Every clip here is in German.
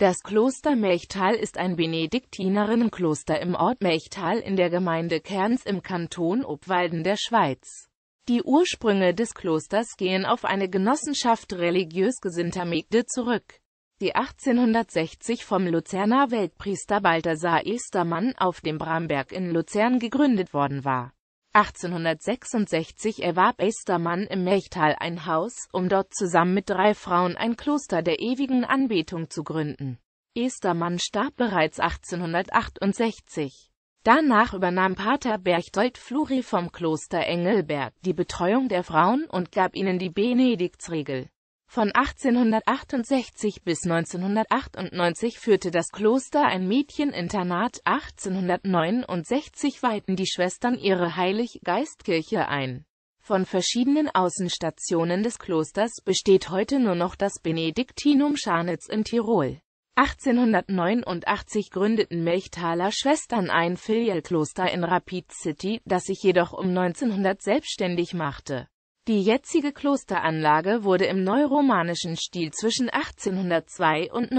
Das Kloster Mechtal ist ein Benediktinerinnenkloster im Ort Mechtal in der Gemeinde Kerns im Kanton Obwalden der Schweiz. Die Ursprünge des Klosters gehen auf eine Genossenschaft religiös gesinnter Mägde zurück, die 1860 vom Luzerner Weltpriester Balthasar Estermann auf dem Bramberg in Luzern gegründet worden war 1866 erwarb Estermann im Melchtal ein Haus, um dort zusammen mit drei Frauen ein Kloster der ewigen Anbetung zu gründen. Estermann starb bereits 1868. Danach übernahm Pater Berchtold Fluri vom Kloster Engelberg die Betreuung der Frauen und gab ihnen die Benediktsregel. Von 1868 bis 1998 führte das Kloster ein Mädcheninternat, 1869 weihten die Schwestern ihre heilig geist ein. Von verschiedenen Außenstationen des Klosters besteht heute nur noch das Benediktinum Scharnitz in Tirol. 1889 gründeten Melchtaler Schwestern ein Filialkloster in Rapid City, das sich jedoch um 1900 selbstständig machte. Die jetzige Klosteranlage wurde im neuromanischen Stil zwischen 1892 und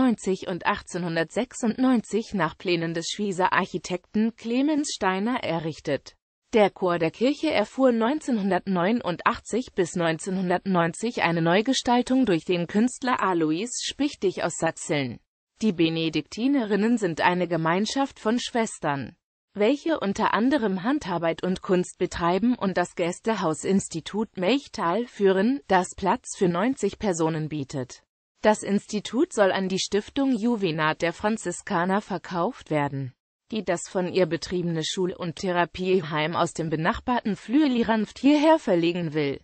1896 nach Plänen des Schwieser Architekten Clemens Steiner errichtet. Der Chor der Kirche erfuhr 1989 bis 1990 eine Neugestaltung durch den Künstler Alois Spichtig aus Satzeln. Die Benediktinerinnen sind eine Gemeinschaft von Schwestern welche unter anderem Handarbeit und Kunst betreiben und das Gästehausinstitut Melchtal führen, das Platz für 90 Personen bietet. Das Institut soll an die Stiftung Juvenat der Franziskaner verkauft werden, die das von ihr betriebene Schul- und Therapieheim aus dem benachbarten Flüeliranft hierher verlegen will.